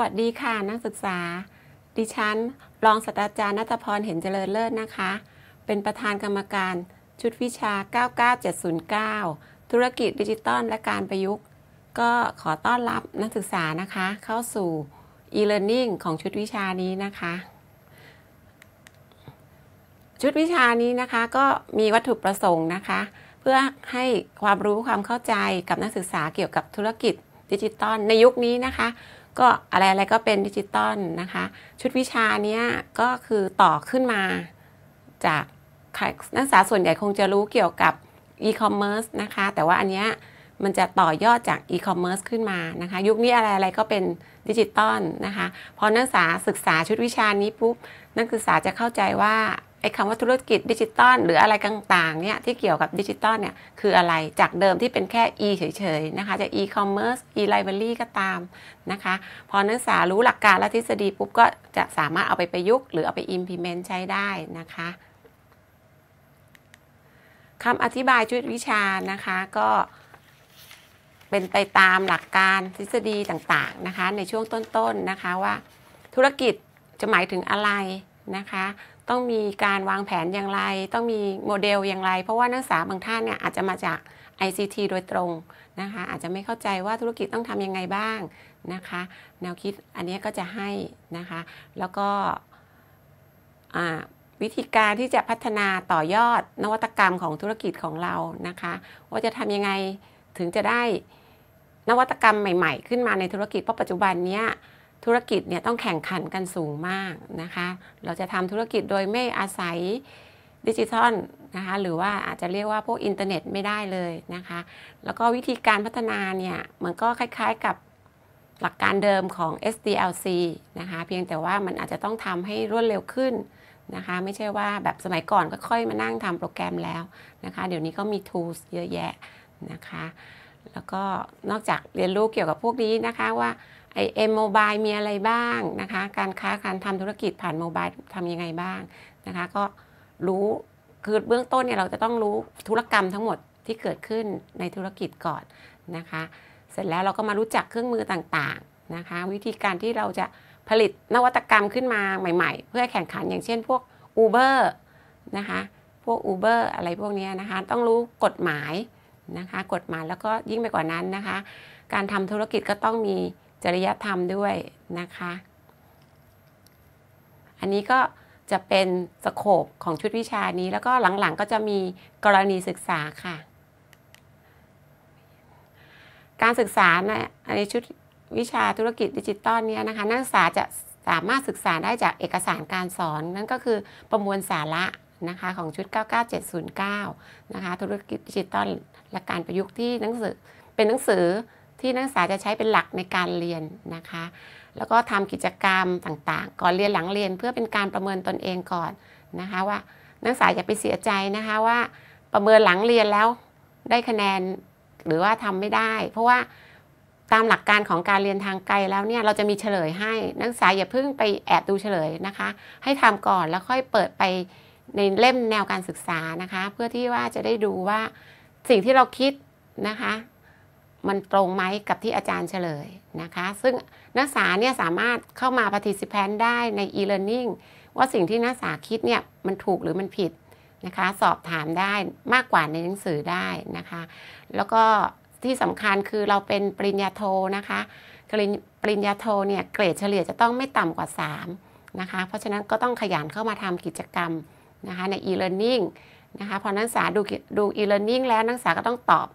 วัสดีค่ะนักศึกษาดิฉันรองศาสตราจารย์นัทพร เห็นเจริญเลิศนะคะ เป็นประธานกรรมการชุดวิชา 99709 ธุรกิจดิจิตอลและการประยุกต์ ก็ขอต้อนรับนักศึกษานะคะเข้าสู่ e-learning ของชุดวิชานี้นะคะ ชุดวิชานี้นะคะก็มีวัตถุประสงค์นะคะ เพื่อให้ความรู้ความเข้าใจกับนักศึกษาเกี่ยวกับธุรกิจดิจิตอลในยุคนี้นะคะก็อะไรอะไรก็เป็นดิจิตอลนะคะ ชุดวิชานี้ก็คือต่อขึ้นมา จากนักศึกษาส่วนใหญ่คงจะรู้เกี่ยวกับอีคอมเมิร์ซนะคะ แต่ว่าอันเนี้ยมันจะต่อยอดจากอีคอมเมิร์ซขึ้นมานะคะ ยุคนี้อะไรอะไรก็เป็นดิจิตอลนะคะ พอนักศึกษาศึกษาชุดวิชานี้ปุ๊บ นักศึกษาจะเข้าใจว่าอ้คำว่าธุรกิจดิจิตอลหรืออะไรต่างๆเนี่ย ที่เกี่ยวกับดิจิตอลเนี่ย คืออะไรจากเดิมที่เป็นแค่ e เฉยๆ นะคะ จะ e commerce e library ก็ตาม นะคะ พอนักศึกษารู้หลักการและทฤษฎีปุ๊บ ก็จะสามารถเอาไปประยุกต์หรือเอาไป implement ใช้ได้นะคะคำอธิบายชุดวิชานะคะก็ เป็นไปตามหลักการทฤษฎีต่าง ๆ นะคะ ในช่วงต้น ๆนนะคะว่า ธุรกิจจะหมายถึงอะไรนะคะต้องมีการวางแผนอย่างไร ต้องมีโมเดลอย่างไร เพราะว่านักศึกษาบางท่านเนี่ยอาจจะมาจาก ICT โดยตรงนะคะอาจจะไม่เข้าใจว่าธุรกิจต้องทำยังไงบ้างนะคะแนวคิดอันนี้ก็จะให้นะคะแล้วก็วิธีการที่จะพัฒนาต่อยอดนวัตกรรมของธุรกิจของเรานะคะว่าจะทำยังไงถึงจะได้นวัตกรรมใหม่ๆ ขึ้นมาในธุรกิจเพราะปัจจุบันเนี้ยธุรกิจเนี่ยต้องแข่งขันกันสูงมากนะคะ เราจะทำธุรกิจโดยไม่อาศัยดิจิทัลนะคะหรือว่าอาจจะเรียกว่าพวกอินเทอร์เน็ตไม่ได้เลยนะคะ แล้วก็วิธีการพัฒนาเนี่ยมันก็คล้ายๆกับหลักการเดิมของ SDLC นะคะเพียงแต่ว่ามันอาจจะต้องทำให้รวดเร็วขึ้นนะคะไม่ใช่ว่าแบบสมัยก่อนก็ค่อยมานั่งทำโปรแกรมแล้วนะคะเดี๋ยวนี้ก็มี tools เยอะแยะนะคะ แล้วก็นอกจากเรียนรู้เกี่ยวกับพวกนี้นะคะว่าไอเอ็มโมบายมีอะไรบ้าง นะคะ การค้าการทำธุรกิจผ่านโมบายทำยังไงบ้าง นะคะ ก็รู้คือเบื้องต้นเนี่ย เราจะต้องรู้ธุรกรรมทั้งหมดที่เกิดขึ้นในธุรกิจก่อน นะคะ เสร็จแล้วเราก็มารู้จักเครื่องมือต่าง ๆ นะคะ วิธีการที่เราจะผลิตนวัตกรรมขึ้นมาใหม่ ๆ เพื่อแข่งขันอย่างเช่นพวก Uber นะคะพวก Uber อะไรพวกนี้นะคะต้องรู้กฎหมายนะคะกฎหมายแล้วก็ยิ่งไปกว่านั้นนะคะการทำธุรกิจก็ต้องมีจริยธรรมด้วยนะคะ อันนี้ก็จะเป็นสโคปของชุดวิชานี้แล้วก็หลังๆก็จะมีกรณีศึกษาค่ะ การศึกษาในชุดวิชาธุรกิจดิจิตอลเนี่ยนะคะนักศึกษาจะสามารถศึกษาได้จากเอกสารการสอนนั่นก็คือประมวลสาระนะคะ ของชุด 99709 นะคะธุรกิจดิจิตอลและการประยุกต์ที่หนังสือเป็นหนังสือที่นักศึกษาจะใช้เป็นหลักในการเรียนนะคะ แล้วก็ทำกิจกรรมต่างๆ ก่อนเรียนหลังเรียน เพื่อเป็นการประเมินตนเองก่อนนะคะ ว่า นักศึกษาอย่าไปเสียใจนะคะว่าประเมินหลังเรียนแล้วได้คะแนนหรือว่าทำไม่ได้ เพราะว่าตามหลักการของการเรียนทางไกลแล้วเนี่ยเราจะมีเฉลยให้นักศึกษาอย่าเพิ่งไปแอบดูเฉลยนะคะ ให้ทำก่อนแล้วค่อยเปิดไปในเล่มแนวการศึกษานะคะ เพื่อที่ว่าจะได้ดูว่าสิ่งที่เราคิดนะคะมันตรงไหมกับที่อาจารย์เฉลยนะคะซึ่งนักศึกษาเนี่ยสามารถเข้ามาปฏิสิพัน a n ได้ใน e-learning ว่าสิ่งที่นักศึกษาคิดเนี่ยมันถูกหรือมันผิดนะคะสอบถามได้มากกว่าในหนังสือได้นะคะแล้วก็ที่สำคัญคือเราเป็นปริญญาโทนะคะปริญญาโทเนี่ยเกรดเฉลี่ยจะต้องไม่ต่ำกว่า3นะคะเพราะฉะนั้นก็ต้องขยันเข้ามาทำกิจกรรมนะคะใน e-learning นะคะพอนักศึกษาดูดู e-learning แล้วนักศึกษาก็ต้องตอบ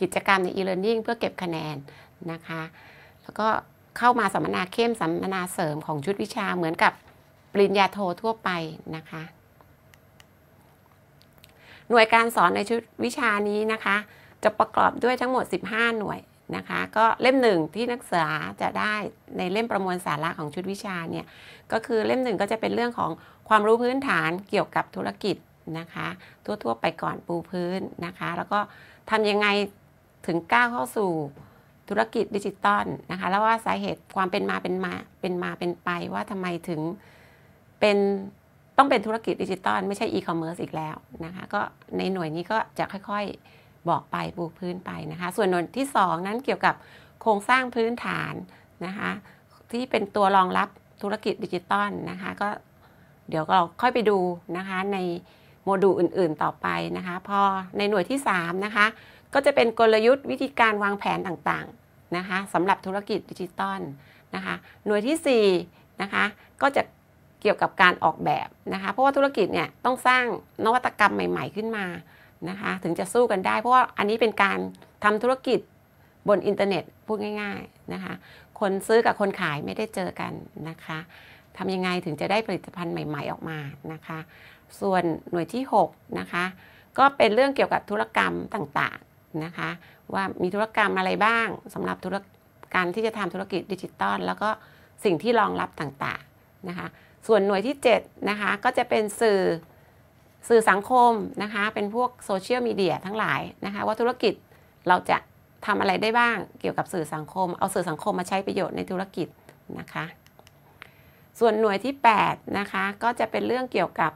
กิจกรรม ใน e-learning เพื่อเก็บคะแนนนะคะ แล้วก็เข้ามาสัมมนาเข้มสัมมนาเสริมของชุดวิชาเหมือนกับปริญญาโททั่วไปนะคะ หน่วยการสอนในชุดวิชานี้นะคะ จะประกอบด้วยทั้งหมด 15 หน่วยนะคะ ก็เล่มหนึ่งที่นักศึกษาจะได้ในเล่มประมวลสาระของชุดวิชาเนี่ยก็คือเล่มหนึ่งก็จะเป็นเรื่องของความรู้พื้นฐานเกี่ยวกับธุรกิจนะคะ ทั่วๆไปก่อนปูพื้นนะคะแล้วก็ทำยังไงถึงก้าวเข้าสู่ธุรกิจดิจิตอลนะคะ แล้วว่าสาเหตุความเป็นมาเป็นมาเป็นมาเป็นไป ว่าทำไมถึงเป็นต้องเป็นธุรกิจดิจิตอลไม่ใช่อีคอมเมิร์ซอีกแล้วนะคะก็ในหน่วยนี้ก็จะค่อยๆ บอกไปปูพื้นไปนะคะ ส่วนหน่วยที่ 2 นั้นเกี่ยวกับโครงสร้างพื้นฐานนะคะที่เป็นตัวรองรับธุรกิจดิจิตอลนะคะ ก็เดี๋ยวเราค่อยไปดูนะคะในโมดูลอื่น ๆ ต่อไปนะคะพอในหน่วยที่ 3 นะคะก็จะเป็นกลยุทธ์วิธีการวางแผนต่างๆนะคะสำหรับธุรกิจดิจิตอลนะคะหน่วยที่4นะคะก็จะเกี่ยวกับการออกแบบนะคะเพราะว่าธุรกิจเนี่ยต้องสร้างนวัตกรรมใหม่ๆขึ้นมานะคะถึงจะสู้กันได้ เพราะว่าอันนี้เป็นการทำธุรกิจบนอินเทอร์เน็ตพูดง่ายๆนะคะคนซื้อกับคนขายไม่ได้เจอกันนะคะทำยังไงถึงจะได้ผลิตภัณฑ์ใหม่ๆออกมานะคะส่วนหน่วยที่6นะคะก็เป็นเรื่องเกี่ยวกับธุรกรรมต่างนะคะว่ามีธุรกรรมอะไรบ้างสำหรับธุรการที่จะทำธุรกิจดิจิตอลแล้วก็สิ่งที่รองรับต่างๆนะคะส่วนหน่วยที่ 7 นะคะ ก็จะเป็นสื่อสื่อสังคมนะคะเป็นพวกโซเชียลมีเดียทั้งหลายนะคะว่าธุรกิจเราจะทำอะไรได้บ้างเกี่ยวกับสื่อสังคมเอาสื่อสังคมมาใช้ประโยชน์ในธุรกิจนะคะส่วนหน่วยที่8นะคะก็จะเป็นเรื่องเกี่ยวกับ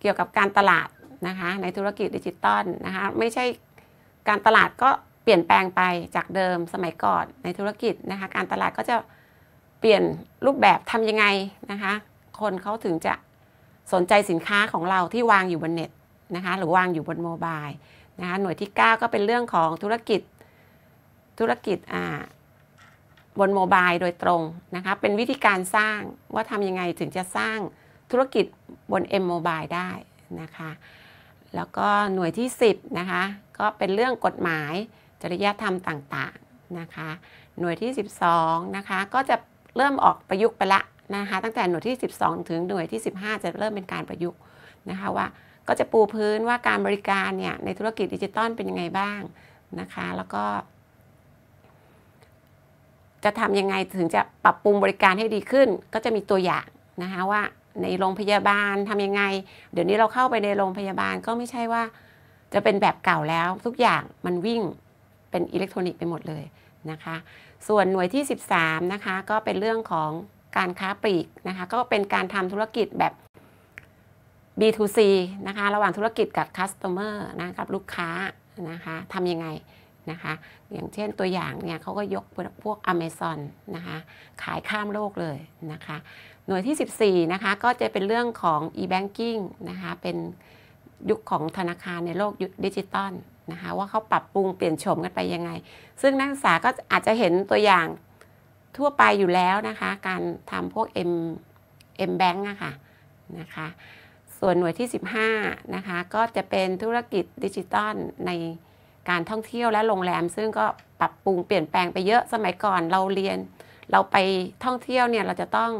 เกี่ยวกับการตลาดนะคะในธุรกิจดิจิตอลนะคะ ไม่ใช่การตลาดก็เปลี่ยนแปลงไปจากเดิมสมัยก่อนในธุรกิจนะคะ การตลาดก็จะเปลี่ยนรูปแบบทำยังไงนะคะ คนเขาถึงจะสนใจสินค้าของเราที่วางอยู่บนเน็ตนะคะหรือวางอยู่บนโมบายนะคะหน่วยที่ 9 ก็เป็นเรื่องของธุรกิจธุรกิจอ่าบนโมบายโดยตรงนะคะเป็นวิธีการสร้างว่าทำยังไงถึงจะสร้างธุรกิจบน M Mobile ได้นะคะแล้วก็หน่วยที่ 10นะคะก็เป็นเรื่องกฎหมายจริยธรรมต่าง ๆนะคะ หน่วยที่ 12นะคะก็จะเริ่มออกประยุกต์ไปละนะคะ ตั้งแต่หน่วยที่ 12 ถึงหน่วยที่ 15 จะเริ่มเป็นการประยุกต์นะคะว่าก็จะปูพื้นว่าการบริการเนี่ยในธุรกิจดิจิตอลเป็นยังไงบ้างนะคะแล้วก็ จะทำยังไงถึงจะปรับปรุงบริการให้ดีขึ้น ก็จะมีตัวอย่างนะคะว่าในโรงพยาบาลทํำยังไง เดี๋ยวนี้เราเข้าไปในโรงพยาบาลก็ไม่ใช่ว่าจะเป็นแบบเก่าแล้วทุกอย่างมันวิ่งเป็นอิเล็กทรอนิกส์ไปหมดเลยนะคะส่วนหน่วยที่ 13 นะคะ ก็เป็นเรื่องของการค้าปลีกนะคะก็เป็นการทำธุรกิจแบบ B2C นะคะระหว่างธุรกิจกับคัสเตอร์นะกับลูกค้านะคะทำยังไงนะคะอย่างเช่นตัวอย่างเนี่ยเขาก็ยกพวก Amazon นะคะขายข้ามโลกเลยนะคะหน่วยที่ 14นะคะก็จะเป็นเรื่องของ e-banking นะคะเป็นยุคของธนาคารในโลกยุคดิจิตอลนะคะว่าเขาปรับปรุงเปลี่ยนโฉมกันไปยังไง ซึ่งนักศึกษาก็อาจจะเห็นตัวอย่างทั่วไปอยู่แล้วนะคะการทำพวก M M Bank นะคะนะคะส่วนหน่วยที่ 15นะคะก็จะเป็นธุรกิจดิจิตอลในการท่องเที่ยวและโรงแรมซึ่งก็ปรับปรุงเปลี่ยนแปลงไปเยอะสมัยก่อนเราเรียน เราไปท่องเที่ยวเนี่ยเราจะต้อง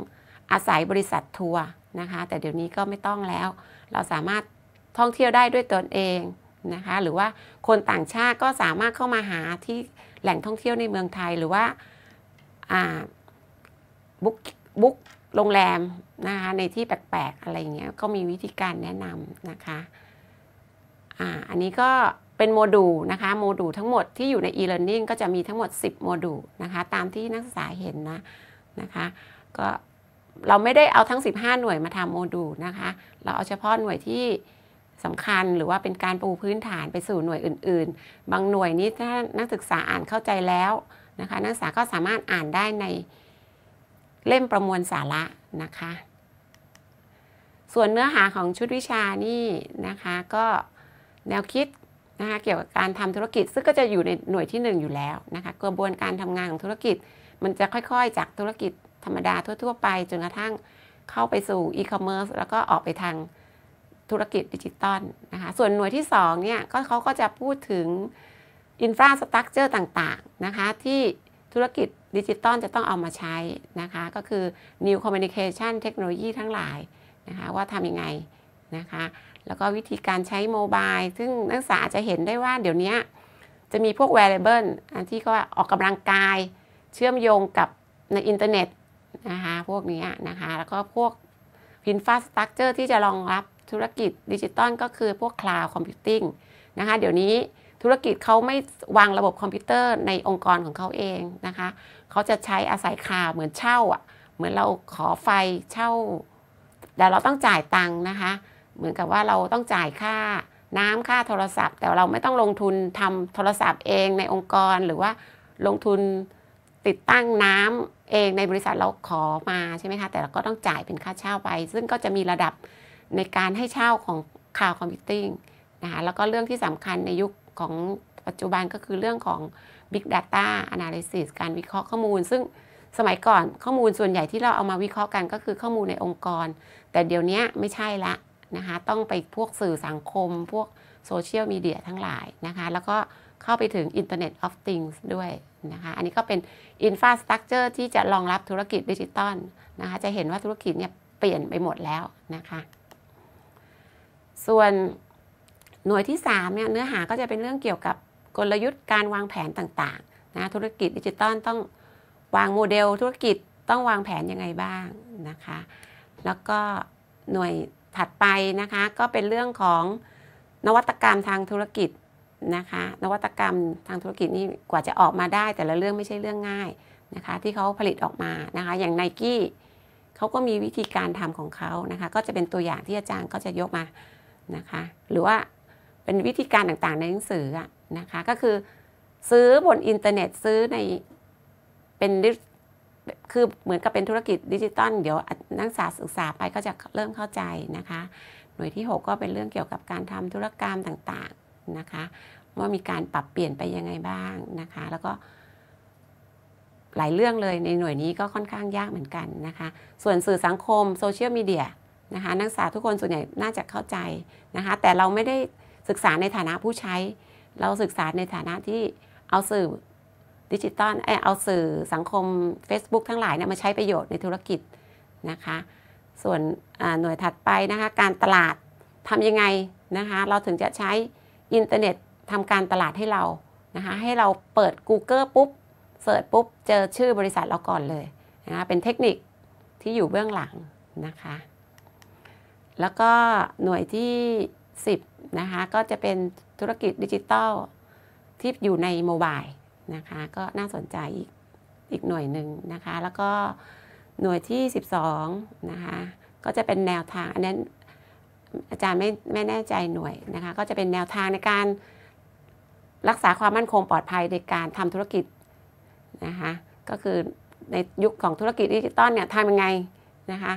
อาศัยบริษัททัวร์นะคะ แต่เดี๋ยวนี้ก็ไม่ต้องแล้ว เราสามารถท่องเที่ยวได้ด้วยตนเองนะคะ หรือว่าคนต่างชาติก็สามารถเข้ามาหาที่แหล่งท่องเที่ยวในเมืองไทย หรือว่าบุ๊กบุ๊กโรงแรมนะคะในที่แปลกๆอะไรเงี้ยก็มีวิธีการแนะนำนะคะอ่าอันนี้ก็เป็นโมดูลนะคะโมดูลทั้งหมดที่อยู่ใน e-learning ก็จะมีทั้งหมด 10 โมดูลนะคะตามที่นักศึกษาเห็นนะนะคะก็เราไม่ได้เอาทั้ง 15 หน่วยมาทำโมดูลนะคะเราเอาเฉพาะหน่วยที่สำคัญหรือว่าเป็นการปูพื้นฐานไปสู่หน่วยอื่นๆ บางหน่วยนี้ถ้านักศึกษาอ่านเข้าใจแล้วนะคะนักศึกษาก็สามารถอ่านได้ในเล่มประมวลสาระนะคะส่วนเนื้อหาของชุดวิชานี่นะคะก็แนวคิดนะคะเกี่ยวกับการทำธุรกิจซึ่งก็จะอยู่ในหน่วยที่1อยู่แล้วนะคะกระบวนการทำงานของธุรกิจ มันจะค่อยๆ จากธุรกิจธรรมดาทั่วๆไป จนกระทั่งเข้าไปสู่อีคอมเมิร์ซแล้วก็ออกไปทางธุรกิจดิจิตอลนะคะ ส่วนหน่วยที่2เนี่ยก็เขาก็จะพูดถึงอินฟราสตรักเจอร์ต่างๆนะคะ ที่ธุรกิจดิจิตอลจะต้องเอามาใช้นะคะ ก็คือ New Communication Technology ทั้งหลายนะคะว่าทำยังไงนะคะแล้วก็วิธีการใช้โมบาย ซึ่งนักศึกษาจะเห็นได้ว่าเดี๋ยวนี้จะมีพวก variable ที่ก็ออกกำลังกายเชื่อมโยงกับในอินเทอร์เน็ต นะคะพวกนี้นะคะ แล้วก็พวกพินฟ a สตัคเจอร์ที่จะรองรับธุรกิจดิจิตอลก็คือพวกาวด์คอมพิวติ้งนะคะเดี๋ยวนี้ธุรกิจเขาไม่วางระบบคอมพิวเตอร์ ในองค์กรของเขาเองนะคะ เขาจะใช้อาศัยคลาวเหมือนเช่าอ่ะ เหมือนเราขอไฟเช่าแต่เราต้องจ่ายตังค์นะคะเหมือนกับว่าเราต้องจ่ายค่าน้ำค่าโทรศัพท์ แต่เราไม่ต้องลงทุนทำโทรศัพท์เองในองค์กรหรือว่าลงทุนติดตั้งน้ำเองในบริษัทเราขอมา ใช่ไหมคะ แต่เราก็ต้องจ่ายเป็นค่าเช่าไป ซึ่งก็จะมีระดับในการให้เช่าของคาวคอมพิวติ้งนะคะแล้วก็เรื่องที่สำคัญในยุคของปัจจุบันก็คือเรื่องของ Big Data Analysis การวิเคราะห์ข้อมูล ซึ่งสมัยก่อนข้อมูลส่วนใหญ่ที่เราเอามาวิเคราะห์กันก็คือข้อมูลในองค์กร แต่เดี๋ยวนี้ไม่ใช่ละนะคะต้องไปพวกสื่อสังคม พวกโซเชียลมีเดียทั้งหลายนะคะ แล้วก็เข้าไปถึง Internet of Things ด้วยนะคะ อันนี้ก็เป็น Infrastructure ที่จะรองรับธุรกิจดิจิตอลนะคะ จะเห็นว่าธุรกิจเนี่ยเปลี่ยนไปหมดแล้วนะคะ ส่วนหน่วยที่3เนี่ยเนื้อหาก็จะเป็นเรื่องเกี่ยวกับกลยุทธ์การวางแผนต่างๆนะธุรกิจดิจิตอลต้องวางโมเดลธุรกิจต้องวางแผนยังไงบ้างนะคะ แล้วก็หน่วยถัดไปนะคะก็เป็นเรื่องของนวัตกรรมทางธุรกิจนะคะนวัตกรรมทางธุรกิจนี่กว่าจะออกมาได้ แต่ละเรื่องไม่ใช่เรื่องง่ายนะคะที่เขาผลิตออกมานะคะอย่างไนกี้เขาก็มีวิธีการทำของเขานะคะก็จะเป็นตัวอย่างที่อาจารย์ก็จะยกมานะคะหรือว่าเป็นวิธีการต่างๆ ในหนังสือนะคะก็คือซื้อบนอินเทอร์เน็ต ซื้อในเป็นคือเหมือนกับเป็นธุรกิจดิจิตอลเดี๋ยวนักศึกษาศึกษาไปก็จะเริ่มเข้าใจนะคะ หน่วยที่ 6 ก็เป็นเรื่องเกี่ยวกับการทำธุรกรรมต่างๆ นะคะ ว่ามีการปรับเปลี่ยนไปยังไงบ้างนะคะ แล้วก็ หลายเรื่องเลยในหน่วยนี้ก็ค่อนข้างยากเหมือนกันนะคะ ส่วนสื่อสังคมโซเชียลมีเดียนะคะ นักศึกษาทุกคนส่วนใหญ่น่าจะเข้าใจ นะคะ แต่เราไม่ได้ศึกษาในฐานะผู้ใช้ เราศึกษาในฐานะที่เอาสื่อดิจิตอลเอาสื่อสังคม Facebook ทั้งหลายเนี่ยมาใช้ประโยชน์ในธุรกิจนะคะ ส่วนหน่วยถัดไปนะคะ การตลาดทำยังไงนะคะ เราถึงจะใช้อินเทอร์เน็ตทำการตลาดให้เรา นะคะ ให้เราเปิด Google ปุ๊บเสิร์ชปุ๊บ เจอชื่อบริษัทเราก่อนเลยนะคะเป็นเทคนิคที่อยู่เบื้องหลังนะคะ แล้วก็หน่วยที่ 10นะคะ ก็จะเป็นธุรกิจดิจิตอลที่อยู่ในโมบายนะคะก็น่าสนใจอีกอีกหน่วยหนึ่งนะคะแล้วก็หน่วยที่ 12นะคะก็จะเป็นแนวทางอันนั้นอาจารย์ไม่ไม่แน่ใจหน่วยนะคะก็จะเป็นแนวทางในการรักษาความมั่นคงปลอดภัยในการทำธุรกิจนะคะก็คือในยุคของธุรกิจดิจิตอลเนี่ยทำยังไงนะคะ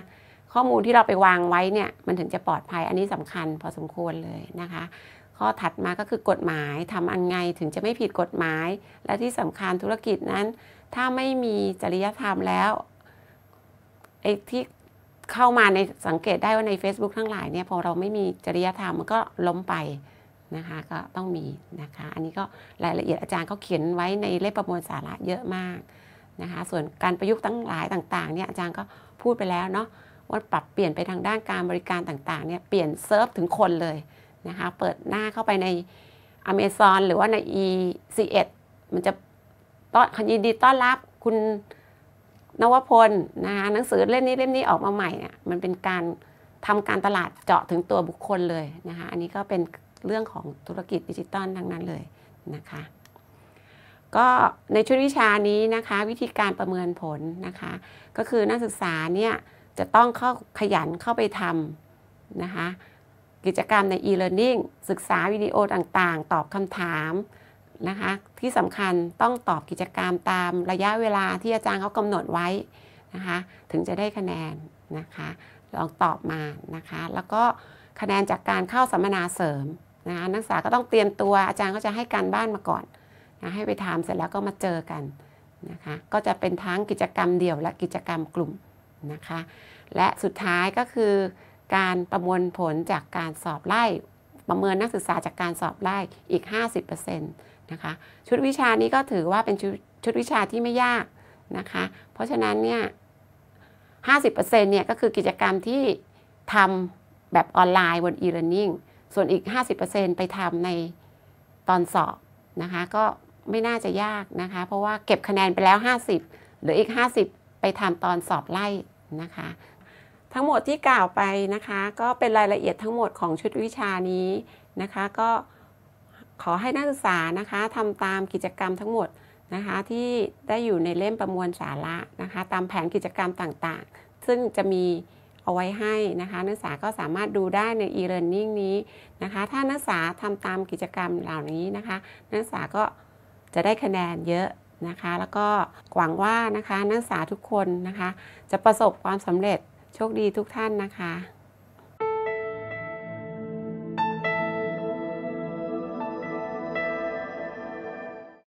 ข้อมูลที่เราไปวางไว้เนี่ยมันถึงจะปลอดภัยอันนี้สำคัญพอสมควรเลยนะคะข้อถัดมาก็คือกฎหมายทำอันไงถึงจะไม่ผิดกฎหมาย และที่สำคัญธุรกิจนั้น ถ้าไม่มีจริยธรรมแล้วไอ้ที่เข้ามาในสังเกตได้ว่าใน Facebook ทั้งหลายเนี่ยพอเราไม่มีจริยธรรมมันก็ล้มไป นะคะ ก็ต้องมีนะคะอันนี้ก็รายละเอียดอาจารย์เขาเขียนไว้ในเล่มประมวลสาระเยอะมากนะคะส่วนการประยุกต์ทั้งหลายต่างๆเนี่ยอาจารย์ก็พูดไปแล้วเนาะว่าปรับเปลี่ยนไปทางด้านการบริการต่างๆเนี่ยเปลี่ยนเซิร์ฟถึงคนเลยนะคะเปิดหน้าเข้าไปใน Amazon หรือว่าใน e c 1มันจะต้อนยินดีต้อนรับคุณนวพลนะคะหนังสือเล่มนี้เล่มนี้ออกมาใหม่เนี่ยมันเป็นการทำการตลาดเจาะถึงตัวบุคคลเลยนะคะอันนี้ก็เป็นเรื่องของธุรกิจดิจิตอลทั้งนั้นเลยนะคะก็ในชุดวิชานี้นะคะวิธีการประเมินผลนะคะ ก็คือนักศึกษาเนี่ยจะต้องเข้าขยันเข้าไปทำนะคะกิจกรรมใน e-learning ศึกษาวิดีโอต่างๆ ตอบคำถามนะคะ ที่สำคัญต้องตอบกิจกรรมตามระยะเวลาที่อาจารย์เขากำหนดไว้นะคะ ถึงจะได้คะแนนนะคะลองตอบมานะคะ แล้วก็คะแนนจากการเข้าสัมมนาเสริมนะคะนักศึกษาก็ต้องเตรียมตัวอาจารย์ก็จะให้การบ้านมาก่อนนะให้ไปทำเสร็จแล้วก็มาเจอกันนะคะ ก็จะเป็นทั้งกิจกรรมเดี่ยวและกิจกรรมกลุ่มนะคะ และสุดท้ายก็คือการประมวลผลจากการสอบไล่ ประเมินนักศึกษาจากการสอบไล่ อีก 50%นะคะชุดวิชานี้ก็ถือว่าเป็นชชุดวิชาที่ไม่ยากนะคะ เพราะฉะนั้นเนี่ย 50%เนี่ยก็คือกิจกรรมที่ทำแบบออนไลน์บน e-learning ส่วนอีก 50%ไปทำในตอนสอบนะคะก็ไม่น่าจะยากนะคะ เพราะว่าเก็บคะแนนไปแล้ว 50 หรืออีก 50 ไปทำตอนสอบไล่นะคะทั้งหมดที่กล่าวไปนะคะก็เป็นรายละเอียดทั้งหมดของชุดวิชานี้นะคะก็ขอให้นักศึกษานะคะทำตามกิจกรรมทั้งหมดนะคะที่ได้อยู่ในเล่มประมวลสาระนะคะตามแผนกิจกรรมต่างๆ ซึ่งจะมีเอาไว้ให้นะคะนักศึกษาก็สามารถดูได้ใน e-learning นี้นะคะถ้านักศึกษาทำตามกิจกรรมเหล่านี้นะคะนักศึกษาก็จะได้คะแนนเยอะนะคะแล้วก็หวังว่านะคะนักศึกษาทุกคนนะคะจะประสบความสำเร็จโชคดีทุกท่านนะคะ